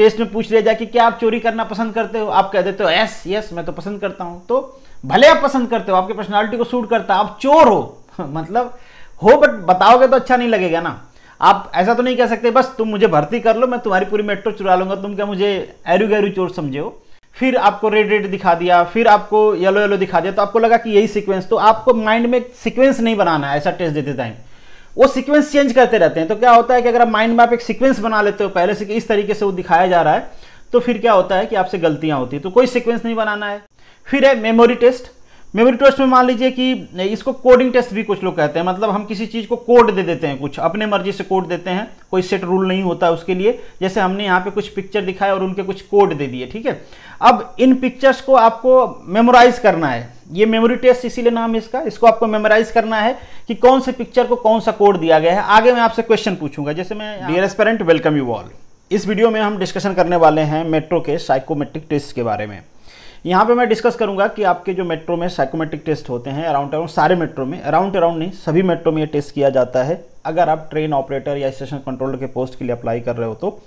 test में पूछ लिया जाए कि क्या आप चोरी करना पसंद करते हो आप कह देते हो यस यस मैं तो पसंद करता हूं तो भले आप पसंद करते हो आपकी पर्सनैलिटी को सूट करता है आप चोर हो मतलब हो बट बताओगे तो अच्छा नहीं लगेगा ना आप ऐसा तो नहीं कह सकते बस तुम मुझे भर्ती कर लो मैं तुम्हारी पूरी मेट्रो चुरा लूंगा तुम क्या मुझे एरू गैरू चोर समझे हो फिर आपको रेड रेड दिखा दिया फिर आपको येलो येलो दिखा दिया तो आपको लगा कि यही सीक्वेंस तो आपको माइंड में सीक्वेंस नहीं बनाना है ऐसा टेस्ट देते टाइम वो सीक्वेंस चेंज करते रहते हैं तो क्या होता है कि अगर आप माइंड में आप एक सीक्वेंस बना लेते हो पहले से कि इस तरीके से वो दिखाया जा रहा है तो फिर क्या होता है कि आपसे गलतियां होती है तो कोई सीक्वेंस नहीं बनाना है फिर है मेमोरी टेस्ट मेमोरी टेस्ट में मान लीजिए कि इसको कोडिंग टेस्ट भी कुछ लोग कहते हैं मतलब हम किसी चीज़ को कोड दे देते हैं कुछ अपने मर्जी से कोड देते हैं कोई सेट रूल नहीं होता उसके लिए जैसे हमने यहाँ पे कुछ पिक्चर दिखाए और उनके कुछ कोड दे दिए ठीक है अब इन पिक्चर्स को आपको मेमोराइज करना है ये मेमोरी टेस्ट इसीलिए नाम है इसका इसको आपको मेमोराइज करना है कि कौन से पिक्चर को कौन सा कोड दिया गया है आगे मैं आपसे क्वेश्चन पूछूंगा जैसे मैं dear aspirant welcome you all इस वीडियो में हम डिस्कशन करने वाले हैं मेट्रो के साइकोमेट्रिक टेस्ट के बारे में यहाँ पे मैं डिस्कस करूंगा कि आपके जो मेट्रो में साइकोमेट्रिक टेस्ट होते हैं अराउंड अराउंड सारे मेट्रो में अराउंड अराउंड नहीं सभी मेट्रो में ये टेस्ट किया जाता है अगर आप ट्रेन ऑपरेटर या स्टेशन कंट्रोलर के पोस्ट के लिए अप्लाई कर रहे हो तो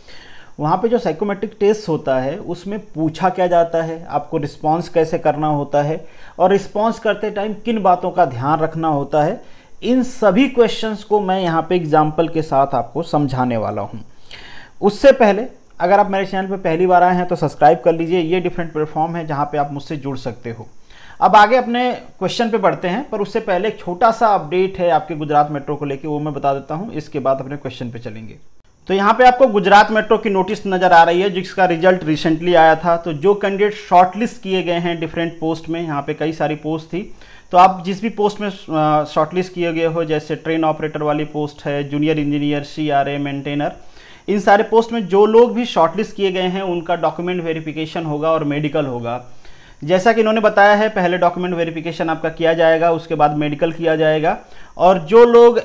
वहाँ पे जो साइकोमेट्रिक टेस्ट होता है उसमें पूछा क्या जाता है आपको रिस्पॉन्स कैसे करना होता है और रिस्पॉन्स करते टाइम किन बातों का ध्यान रखना होता है इन सभी क्वेश्चंस को मैं यहाँ पे एग्जाम्पल के साथ आपको समझाने वाला हूँ उससे पहले अगर आप मेरे चैनल पर पहली बार आए हैं तो सब्सक्राइब कर लीजिए ये डिफरेंट प्लेटफॉर्म है जहाँ पर आप मुझसे जुड़ सकते हो अब आगे अपने क्वेश्चन पर बढ़ते हैं पर उससे पहले एक छोटा सा अपडेट है आपके गुजरात मेट्रो को लेकर वो मैं बता देता हूँ इसके बाद अपने क्वेश्चन पर चलेंगे तो यहाँ पे आपको गुजरात मेट्रो की नोटिस नज़र आ रही है जिसका रिजल्ट रिसेंटली आया था तो जो कैंडिडेट शॉर्टलिस्ट किए गए हैं डिफरेंट पोस्ट में यहाँ पे कई सारी पोस्ट थी तो आप जिस भी पोस्ट में शॉर्टलिस्ट किए गए हो जैसे ट्रेन ऑपरेटर वाली पोस्ट है junior engineer C R A maintainer इन सारे पोस्ट में जो लोग भी शॉर्टलिस्ट किए गए हैं उनका डॉक्यूमेंट वेरिफिकेशन होगा और मेडिकल होगा जैसा कि इन्होंने बताया है पहले डॉक्यूमेंट वेरिफिकेशन आपका किया जाएगा उसके बाद मेडिकल किया जाएगा और जो लोग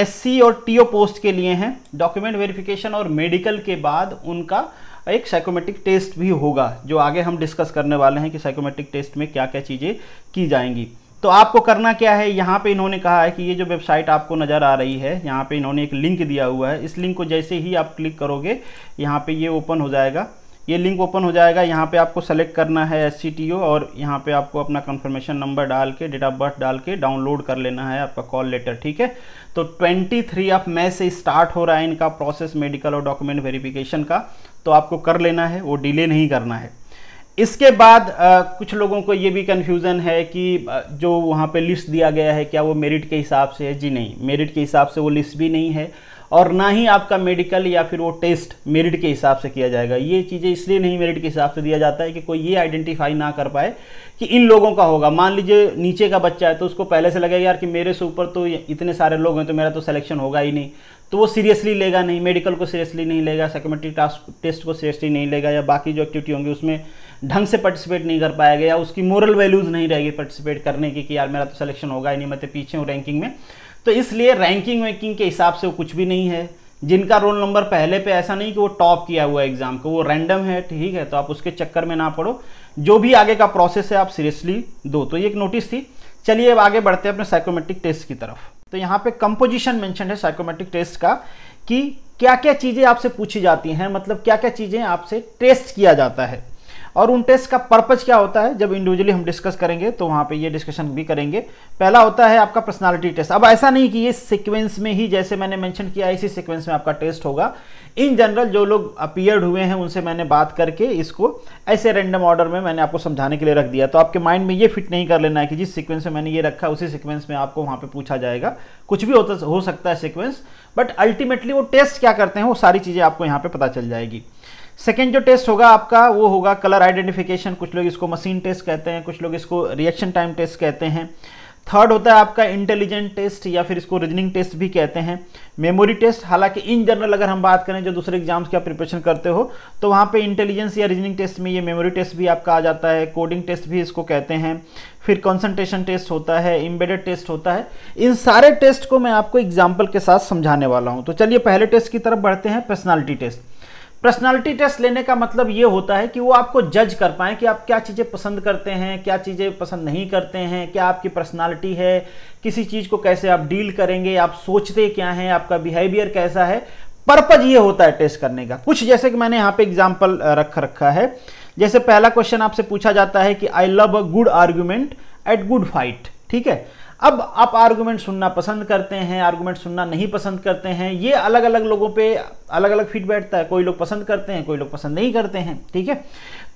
एससी और टीओ पोस्ट के लिए हैं डॉक्यूमेंट वेरिफिकेशन और मेडिकल के बाद उनका एक साइकोमेट्रिक टेस्ट भी होगा जो आगे हम डिस्कस करने वाले हैं कि साइकोमेट्रिक टेस्ट में क्या क्या चीज़ें की जाएंगी तो आपको करना क्या है यहाँ पे इन्होंने कहा है कि ये जो वेबसाइट आपको नज़र आ रही है यहाँ पे इन्होंने एक लिंक दिया हुआ है इस लिंक को जैसे ही आप क्लिक करोगे यहाँ पे ये ओपन हो जाएगा ये लिंक ओपन हो जाएगा यहाँ पे आपको सेलेक्ट करना है एस और यहाँ पे आपको अपना कंफर्मेशन नंबर डाल के डेट ऑफ बर्थ डाल के डाउनलोड कर लेना है आपका कॉल लेटर ठीक है तो 23 ऑफ मई से स्टार्ट हो रहा है इनका प्रोसेस मेडिकल और डॉक्यूमेंट वेरिफिकेशन का तो आपको कर लेना है वो डिले नहीं करना है इसके बाद आ, कुछ लोगों को ये भी कन्फ्यूज़न है कि जो वहाँ पर लिस्ट दिया गया है क्या वो मेरिट के हिसाब से है जी नहीं मेरिट के हिसाब से वो लिस्ट भी नहीं है और ना ही आपका मेडिकल या फिर वो टेस्ट मेरिट के हिसाब से किया जाएगा ये चीज़ें इसलिए नहीं मेरिट के हिसाब से दिया जाता है कि कोई ये आइडेंटिफाई ना कर पाए कि इन लोगों का होगा मान लीजिए नीचे का बच्चा है तो उसको पहले से लगेगा यार कि मेरे से ऊपर तो इतने सारे लोग हैं तो मेरा तो सिलेक्शन होगा ही नहीं तो वो सीरियसली लेगा नहीं मेडिकल को सीरियसली नहीं लेगा सेकेंडरी टास्क टेस्ट को सीरियसली नहीं लेगा या बाकी जो एक्टिविटी होंगी उसमें ढंग से पार्टिसिपेट नहीं कर पाएगा या उसकी मोरल वैल्यूज़ नहीं रहेगी पार्टिसिपेट करने की कि यार मेरा तो सिलेक्शन होगा ही नहीं मैं तो पीछे हूँ रैंकिंग में तो इसलिए रैंकिंग वैंकिंग के हिसाब से वो कुछ भी नहीं है जिनका रोल नंबर पहले पे ऐसा नहीं कि वो टॉप किया हुआ एग्ज़ाम को वो रैंडम है ठीक है तो आप उसके चक्कर में ना पड़ो जो भी आगे का प्रोसेस है आप सीरियसली दो तो ये एक नोटिस थी चलिए अब आगे बढ़ते हैं अपने साइकोमेट्रिक टेस्ट की तरफ तो यहाँ पे कंपोजिशन मेंशन है साइकोमेट्रिक टेस्ट का कि क्या क्या चीज़ें आपसे पूछी जाती हैं मतलब क्या क्या चीज़ें आपसे टेस्ट किया जाता है और उन टेस्ट का पर्पज़ क्या होता है जब इंडिविजुअली हम डिस्कस करेंगे तो वहाँ पे ये डिस्कशन भी करेंगे पहला होता है आपका पर्सनालिटी टेस्ट अब ऐसा नहीं कि ये सिक्वेंस में ही जैसे मैंने मेंशन किया इसी सिक्वेंस में आपका टेस्ट होगा इन जनरल जो लोग अपियर्ड हुए हैं उनसे मैंने बात करके इसको ऐसे रेंडम ऑर्डर में मैंने आपको समझाने के लिए रख दिया तो आपके माइंड में ये फिट नहीं कर लेना है कि जिस सिक्वेंस में मैंने ये रखा उसी सिक्वेंस में आपको वहाँ पर पूछा जाएगा कुछ भी होता हो सकता है सिक्वेंस बट अल्टीमेटली वो टेस्ट क्या करते हैं वो सारी चीज़ें आपको यहाँ पर पता चल जाएगी सेकेंड जो टेस्ट होगा आपका वो होगा कलर आइडेंटिफिकेशन कुछ लोग इसको मशीन टेस्ट कहते हैं कुछ लोग इसको रिएक्शन टाइम टेस्ट कहते हैं थर्ड होता है आपका इंटेलिजेंट टेस्ट या फिर इसको रीजनिंग टेस्ट भी कहते हैं मेमोरी टेस्ट हालांकि इन जनरल अगर हम बात करें जो दूसरे एग्जाम्स की आप प्रिपरेशन करते हो तो वहाँ पे इंटेलिजेंस या रीजनिंग टेस्ट में ये मेमोरी टेस्ट भी आपका आ जाता है कोडिंग टेस्ट भी इसको कहते हैं फिर कॉन्सेंट्रेशन टेस्ट होता है इम्बेडेड टेस्ट होता है इन सारे टेस्ट को मैं आपको एग्जाम्पल के साथ समझाने वाला हूँ तो चलिए पहले टेस्ट की तरफ बढ़ते हैं पर्सनैलिटी टेस्ट पर्सनालिटी टेस्ट लेने का मतलब ये होता है कि वो आपको जज कर पाए कि आप क्या चीज़ें पसंद करते हैं क्या चीज़ें पसंद नहीं करते हैं क्या आपकी पर्सनालिटी है किसी चीज़ को कैसे आप डील करेंगे आप सोचते क्या हैं आपका बिहेवियर कैसा है पर्पज ये होता है टेस्ट करने का कुछ जैसे कि मैंने यहाँ पे एग्जाम्पल रख रखा है जैसे पहला क्वेश्चन आपसे पूछा जाता है कि I love a good argument at good fight ठीक है अब आप आर्गूमेंट सुनना पसंद करते हैं आर्गूमेंट सुनना नहीं पसंद करते हैं ये अलग अलग लोगों पे अलग अलग फीड बैठता है कोई लोग पसंद करते हैं कोई लोग पसंद नहीं करते हैं ठीक है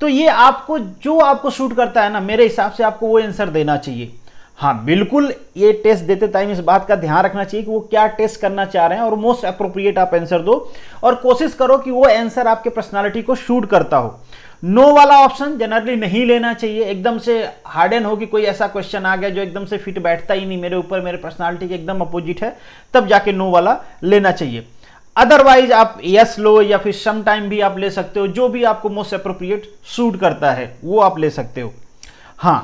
तो ये आपको जो आपको शूट करता है ना मेरे हिसाब से आपको वो आंसर देना चाहिए हाँ बिल्कुल ये टेस्ट देते टाइम इस बात का ध्यान रखना चाहिए कि वो क्या टेस्ट करना चाह रहे हैं और मोस्ट अप्रोप्रिएट आप आंसर दो और कोशिश करो कि वो आंसर आपके पर्सनालिटी को शूट करता हो नो no वाला ऑप्शन जनरली नहीं लेना चाहिए एकदम से हार्ड एंड हो कि कोई ऐसा क्वेश्चन आ गया जो एकदम से फिट बैठता ही नहीं मेरे ऊपर मेरे पर्सनालिटी के एकदम अपोजिट है तब जाके नो no वाला लेना चाहिए अदरवाइज आप यस yes लो या फिर सम टाइम भी आप ले सकते हो जो भी आपको मोस्ट अप्रोप्रिएट सूट करता है वो आप ले सकते हो हाँ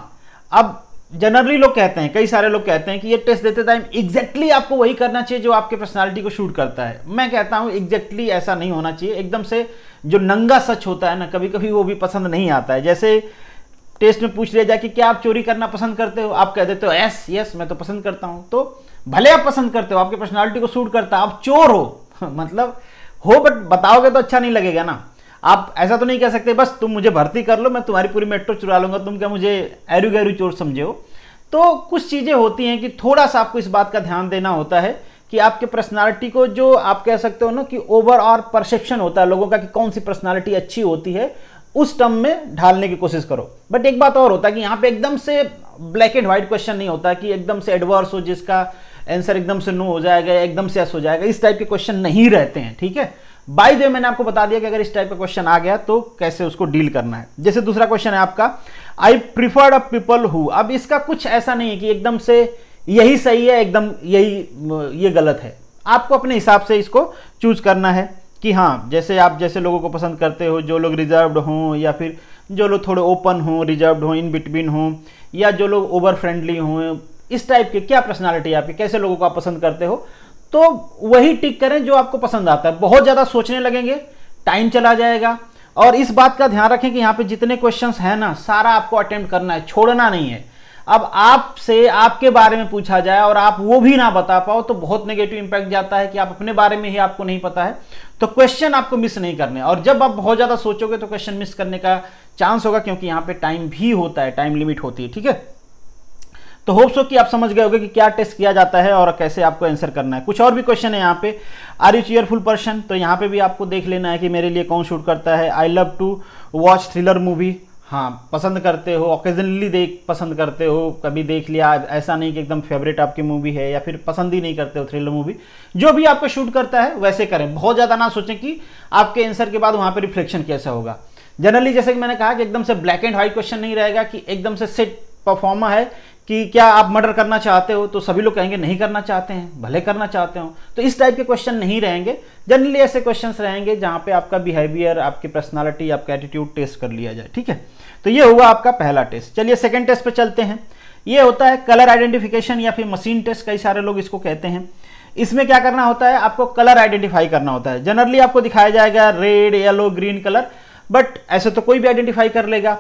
अब जनरली लोग कहते हैं कई सारे लोग कहते हैं कि ये टेस्ट देते टाइम एग्जैक्टली आपको वही करना चाहिए जो आपके पर्सनालिटी को शूट करता है मैं कहता हूँ एग्जैक्टली ऐसा नहीं होना चाहिए एकदम से जो नंगा सच होता है ना कभी कभी वो भी पसंद नहीं आता है जैसे टेस्ट में पूछ लिया जाए कि क्या आप चोरी करना पसंद करते हो आप कह देते हो यस यस मैं तो पसंद करता हूँ तो भले आप पसंद करते हो आपकी पर्सनैलिटी को शूट करता है आप चोर हो मतलब हो बट बताओगे तो अच्छा नहीं लगेगा ना आप ऐसा तो नहीं कह सकते बस तुम मुझे भर्ती कर लो मैं तुम्हारी पूरी मेट्रो चुरा लूंगा तुम क्या मुझे एरू गैरू चोर समझे हो तो कुछ चीज़ें होती हैं कि थोड़ा सा आपको इस बात का ध्यान देना होता है कि आपके पर्सनालिटी को जो आप कह सकते हो ना कि ओवरऑल परसेप्शन होता है लोगों का कि कौन सी पर्सनालिटी अच्छी होती है उस टर्म में ढालने की कोशिश करो बट एक बात और होता है कि यहाँ पे एकदम से ब्लैक एंड व्हाइट क्वेश्चन नहीं होता कि एकदम से एडवर्स हो जिसका आंसर एकदम से नो हो जाएगा एकदम से एस हो जाएगा इस टाइप के क्वेश्चन नहीं रहते हैं ठीक है बाई जो मैंने आपको बता दिया कि अगर इस टाइप का क्वेश्चन आ गया तो कैसे उसको डील करना है जैसे दूसरा क्वेश्चन है आपका I preferred a people who अब इसका कुछ ऐसा नहीं है कि एकदम से यही सही है एकदम यही ये गलत है आपको अपने हिसाब से इसको चूज करना है कि हाँ जैसे आप जैसे लोगों को पसंद करते हो जो लोग रिजर्व्ड हों या फिर जो लोग थोड़े ओपन हों रिजर्व्ड हों इन बिटवीन हों या जो लोग ओवर फ्रेंडली हों इस टाइप के क्या पर्सनालिटी आपकी कैसे लोगों को आप पसंद करते हो तो वही टिक करें जो आपको पसंद आता है बहुत ज़्यादा सोचने लगेंगे टाइम चला जाएगा और इस बात का ध्यान रखें कि यहाँ पे जितने क्वेश्चंस हैं ना सारा आपको अटेम्प्ट करना है छोड़ना नहीं है अब आपसे आपके बारे में पूछा जाए और आप वो भी ना बता पाओ तो बहुत नेगेटिव इम्पैक्ट जाता है कि आप अपने बारे में ही आपको नहीं पता है तो क्वेश्चन आपको मिस नहीं करने और जब आप बहुत ज़्यादा सोचोगे तो क्वेश्चन मिस करने का चांस होगा क्योंकि यहाँ पे टाइम भी होता है टाइम लिमिट होती है ठीक है तो होप्स हो कि आप समझ गए होंगे कि क्या टेस्ट किया जाता है और कैसे आपको आंसर करना है कुछ और भी क्वेश्चन है यहाँ पे आर यू चेयरफुल पर्सन तो यहाँ पे भी आपको देख लेना है कि मेरे लिए कौन शूट करता है I love to watch thriller movie हाँ पसंद करते हो ऑकेजनली देख पसंद करते हो कभी देख लिया ऐसा नहीं कि एकदम फेवरेट आपकी मूवी है या फिर पसंद ही नहीं करते हो थ्रिलर मूवी जो भी आपको शूट करता है वैसे करें बहुत ज़्यादा ना सोचें कि आपके आंसर के बाद वहाँ पर रिफ्लेक्शन कैसा होगा जनरली जैसे कि मैंने कहा कि एकदम से ब्लैक एंड व्हाइट क्वेश्चन नहीं रहेगा कि एकदम से सेट परफॉर्मा है कि क्या आप मर्डर करना चाहते हो तो सभी लोग कहेंगे नहीं करना चाहते हैं भले करना चाहते हो तो इस टाइप के क्वेश्चन नहीं रहेंगे जनरली ऐसे क्वेश्चन रहेंगे जहां पे आपका बिहेवियर आपकी पर्सनालिटी आपका एटीट्यूड टेस्ट कर लिया जाए ठीक है तो ये हुआ आपका पहला टेस्ट चलिए सेकेंड टेस्ट पर चलते हैं ये होता है कलर आइडेंटिफिकेशन या फिर मशीन टेस्ट कई सारे लोग इसको कहते हैं इसमें क्या करना होता है आपको कलर आइडेंटिफाई करना होता है जनरली आपको दिखाया जाएगा red yellow green colour but ऐसे तो कोई भी आइडेंटिफाई कर लेगा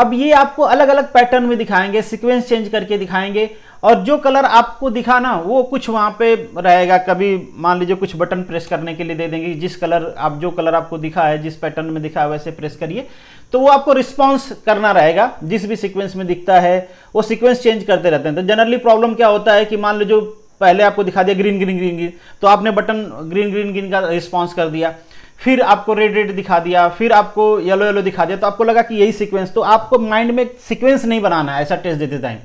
अब ये आपको अलग अलग पैटर्न में दिखाएंगे सीक्वेंस चेंज करके दिखाएंगे और जो कलर आपको दिखाना वो कुछ वहाँ पे रहेगा कभी मान लीजिए कुछ बटन प्रेस करने के लिए दे देंगे जिस कलर आप जो कलर आपको दिखा है जिस पैटर्न में दिखा है वैसे प्रेस करिए तो वो आपको रिस्पॉन्स करना रहेगा जिस भी सीक्वेंस में दिखता है वो सीक्वेंस चेंज करते रहते हैं तो जनरली प्रॉब्लम क्या होता है कि मान लो जो पहले आपको दिखा दिया ग्रीन ग्रीन ग्रीन ग्रीन तो आपने बटन ग्रीन ग्रीन ग्रीन का रिस्पॉन्स कर दिया फिर आपको रेड रेड दिखा दिया फिर आपको येलो येलो दिखा दिया तो आपको लगा कि यही सिक्वेंस तो आपको माइंड में सिक्वेंस नहीं बनाना है ऐसा टेस्ट देते टाइम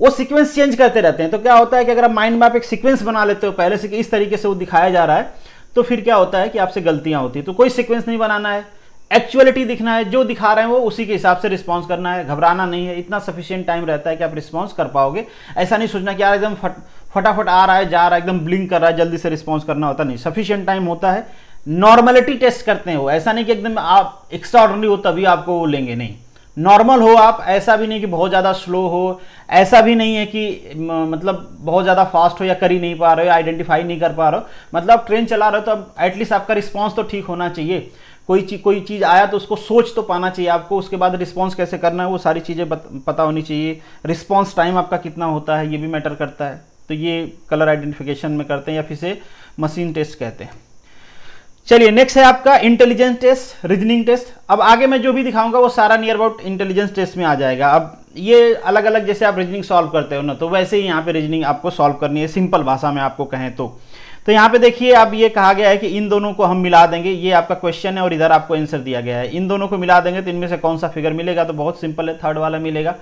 वो सिक्वेंस चेंज करते रहते हैं तो क्या होता है कि अगर आप माइंड में आप एक सिक्वेंस बना लेते हो पहले से कि इस तरीके से वो दिखाया जा रहा है तो फिर क्या होता है कि आपसे गलतियां होती है तो कोई सिक्वेंस नहीं बनाना है एक्चुअलिटी दिखना है जो दिखा रहे हैं वो उसी के हिसाब से रिस्पॉन्स करना है घबराना नहीं है इतना सफिशियंट टाइम रहता है कि आप रिस्पॉन्स कर पाओगे ऐसा नहीं सोचना कि यार एकदम फट फटाफट आ रहा है जा रहा है एकदम ब्लिंक कर रहा है जल्दी से रिस्पॉन्स करना होता नहीं सफिशियंट टाइम होता है नॉर्मलिटी टेस्ट करते हो ऐसा नहीं कि एकदम आप एक्स्ट्रा हो तभी आपको वो लेंगे नहीं नॉर्मल हो आप ऐसा भी नहीं कि बहुत ज़्यादा स्लो हो ऐसा भी नहीं है कि मतलब बहुत ज़्यादा फास्ट हो या कर ही नहीं पा रहे हो आइडेंटिफाई नहीं कर पा रहे हो मतलब ट्रेन चला रहे हो तो अब एटलीस्ट आपका रिस्पॉन्स तो ठीक होना चाहिए कोई चीज कोई चीज़ आया तो उसको सोच तो पाना चाहिए आपको उसके बाद रिस्पॉन्स कैसे करना है वो सारी चीज़ें पता होनी चाहिए रिस्पॉन्स टाइम आपका कितना होता है ये भी मैटर करता है तो ये कलर आइडेंटिफिकेशन में करते हैं या फिर से मशीन टेस्ट कहते हैं चलिए नेक्स्ट है आपका इंटेलिजेंस टेस्ट रीजनिंग टेस्ट अब आगे मैं जो भी दिखाऊंगा वो सारा नियर अबाउट इंटेलिजेंस टेस्ट में आ जाएगा अब ये अलग अलग जैसे आप रीजनिंग सॉल्व करते हो ना तो वैसे ही यहाँ पे रीजनिंग आपको सॉल्व करनी है सिंपल भाषा में आपको कहें तो तो यहाँ पे देखिए अब ये कहा गया है कि इन दोनों को हम मिला देंगे ये आपका क्वेश्चन है और इधर आपको आंसर दिया गया है इन दोनों को मिला देंगे तो इनमें से कौन सा फिगर मिलेगा तो बहुत सिंपल है थर्ड वाला मिलेगा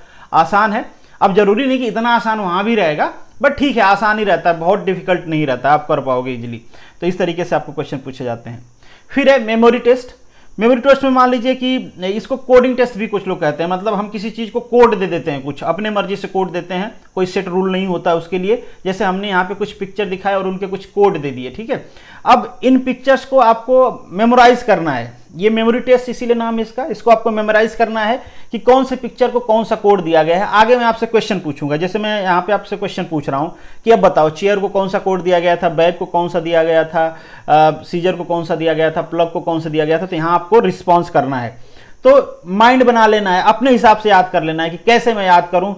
आसान है अब जरूरी नहीं कि इतना आसान वहाँ भी रहेगा बट ठीक है आसान ही रहता है बहुत डिफिकल्ट नहीं रहता आप कर पाओगे इजिली तो इस तरीके से आपको क्वेश्चन पूछे जाते हैं फिर है मेमोरी टेस्ट मेमोरी टेस्ट में मान लीजिए कि इसको कोडिंग टेस्ट भी कुछ लोग कहते हैं मतलब हम किसी चीज़ को कोड दे देते हैं कुछ अपने मर्जी से कोड देते हैं कोई सेट रूल नहीं होता उसके लिए जैसे हमने यहाँ पे कुछ पिक्चर दिखाए और उनके कुछ कोड दे दिए ठीक है अब इन पिक्चर्स को आपको मेमोराइज करना है ये मेमोरी टेस्ट इसीलिए नाम है इसका इसको आपको मेमोराइज करना है कि कौन से पिक्चर को कौन सा कोड दिया गया है आगे मैं आपसे क्वेश्चन पूछूंगा जैसे मैं यहाँ पे आपसे क्वेश्चन पूछ रहा हूँ कि अब बताओ चेयर को कौन सा कोड दिया गया था बैग को कौन सा दिया गया था सीजर को कौन सा दिया गया था प्लग को कौन सा दिया गया था तो यहाँ आपको रिस्पॉन्स करना है तो माइंड बना लेना है अपने हिसाब से याद कर लेना है कि कैसे मैं याद करूं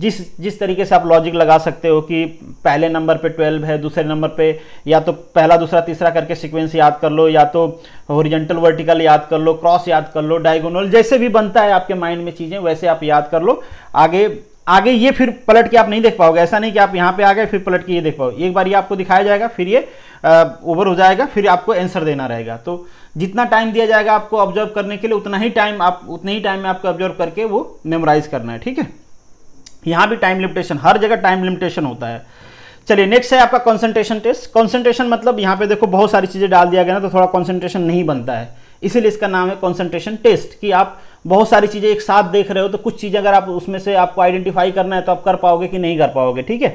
जिस जिस तरीके से आप लॉजिक लगा सकते हो कि पहले नंबर पे ट्वेल्व है दूसरे नंबर पे या तो पहला दूसरा तीसरा करके सीक्वेंस याद कर लो या तो होरिजेंटल वर्टिकल याद कर लो क्रॉस याद कर लो डायगोनल जैसे भी बनता है आपके माइंड में चीज़ें वैसे आप याद कर लो आगे आगे ये फिर पलट के आप नहीं देख पाओगे ऐसा नहीं कि आप यहाँ पे आ गए फिर पलट के ये देख पाओगे एक बार ये आपको दिखाया जाएगा फिर ये ओवर हो जाएगा फिर आपको आंसर देना रहेगा तो जितना टाइम दिया जाएगा आपको ऑब्जर्व करने के लिए उतना ही टाइम आप उतने ही टाइम में आपको ऑब्जर्व करके वो मेमोराइज करना है ठीक है यहाँ भी टाइम लिमिटेशन हर जगह टाइम लिमिटेशन होता है चलिए नेक्स्ट है आपका कॉन्सेंट्रेशन टेस्ट कॉन्सेंट्रेशन मतलब यहाँ पे देखो बहुत सारी चीज़ें डाल दिया गया ना तो थोड़ा कॉन्सेंट्रेशन नहीं बनता है इसीलिए इसका नाम है कॉन्सेंट्रेशन टेस्ट कि आप बहुत सारी चीज़ें एक साथ देख रहे हो तो कुछ चीज़ें अगर आप उसमें से आपको आइडेंटिफाई करना है तो आप कर पाओगे कि नहीं कर पाओगे ठीक है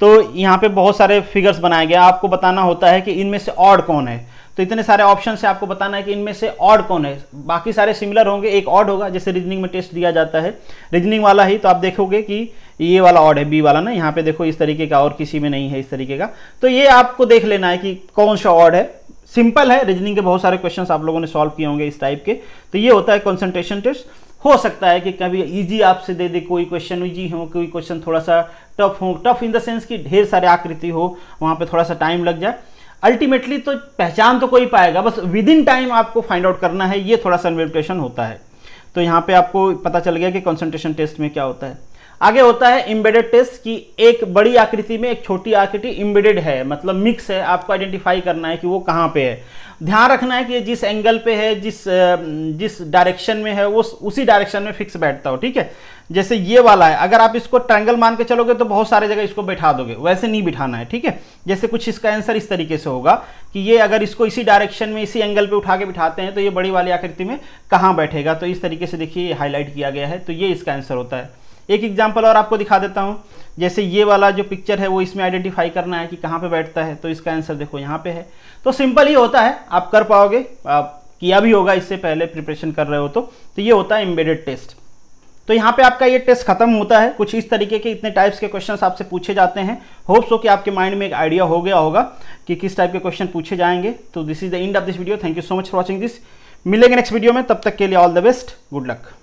तो यहाँ पे बहुत सारे फिगर्स बनाए गए आपको बताना होता है कि इनमें से ऑड कौन है तो इतने सारे ऑप्शन से आपको बताना है कि इनमें से ऑड कौन है बाकी सारे सिमिलर होंगे एक ऑड होगा जैसे रीजनिंग में टेस्ट दिया जाता है रीजनिंग वाला ही तो आप देखोगे कि ये वाला ऑड है बी वाला ना यहाँ पे देखो इस तरीके का और किसी में नहीं है इस तरीके का तो ये आपको देख लेना है कि कौन सा ऑड है सिंपल है रीजनिंग के बहुत सारे क्वेश्चन आप लोगों ने सॉल्व किए होंगे इस टाइप के तो ये होता है कॉन्सेंट्रेशन टेस्ट हो सकता है कि कभी इजी आपसे दे दे कोई क्वेश्चन इजी हो कोई क्वेश्चन थोड़ा सा टफ हो टफ इन द सेंस कि ढेर सारे आकृति हो वहाँ पे थोड़ा सा टाइम लग जाए अल्टीमेटली तो पहचान तो कोई पाएगा बस विद इन टाइम आपको फाइंड आउट करना है ये थोड़ा सा इन्वेटेशन होता है तो यहाँ पे आपको पता चल गया कि कॉन्सेंट्रेशन टेस्ट में क्या होता है आगे होता है इम्बेडेड टेस्ट कि एक बड़ी आकृति में एक छोटी आकृति इम्बेडेड है मतलब मिक्स है आपको आइडेंटिफाई करना है कि वो कहाँ पे है ध्यान रखना है कि जिस एंगल पे है जिस जिस डायरेक्शन में है वो उसी डायरेक्शन में फिक्स बैठता हो ठीक है जैसे ये वाला है अगर आप इसको ट्रैंगल मान के चलोगे तो बहुत सारे जगह इसको बैठा दोगे वैसे नहीं बिठाना है ठीक है जैसे कुछ इसका आंसर इस तरीके से होगा कि ये अगर इसको इसी डायरेक्शन में इसी एंगल पे उठा के बिठाते हैं तो ये बड़ी वाली आकृति में कहाँ बैठेगा तो इस तरीके से देखिए हाईलाइट किया गया है तो ये इसका आंसर होता है एक एग्जाम्पल और आपको दिखा देता हूँ जैसे ये वाला जो पिक्चर है वो इसमें आइडेंटिफाई करना है कि कहाँ पे बैठता है तो इसका आंसर देखो यहाँ पे है तो सिंपल ही होता है आप कर पाओगे आप किया भी होगा इससे पहले प्रिपरेशन कर रहे हो तो तो ये होता है एम्बेडेड टेस्ट तो यहाँ पे आपका ये टेस्ट खत्म होता है कुछ इस तरीके के इतने टाइप्स के क्वेश्चन आपसे पूछे जाते हैं होप्स हो कि आपके माइंड में एक आइडिया हो गया होगा कि किस टाइप के क्वेश्चन पूछे जाएंगे तो this is the end of this video thank you so much for watching this मिलेंगे नेक्स्ट वीडियो में तब तक के लिए all the best good luck